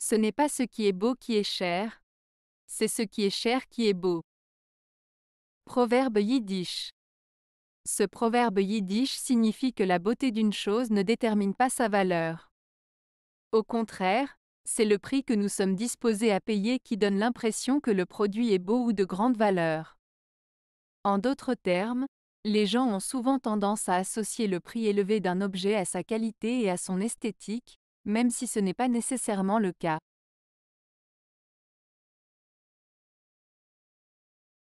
Ce n'est pas ce qui est beau qui est cher, c'est ce qui est cher qui est beau. Proverbe yiddish. Ce proverbe yiddish signifie que la beauté d'une chose ne détermine pas sa valeur. Au contraire, c'est le prix que nous sommes disposés à payer qui donne l'impression que le produit est beau ou de grande valeur. En d'autres termes, les gens ont souvent tendance à associer le prix élevé d'un objet à sa qualité et à son esthétique, même si ce n'est pas nécessairement le cas.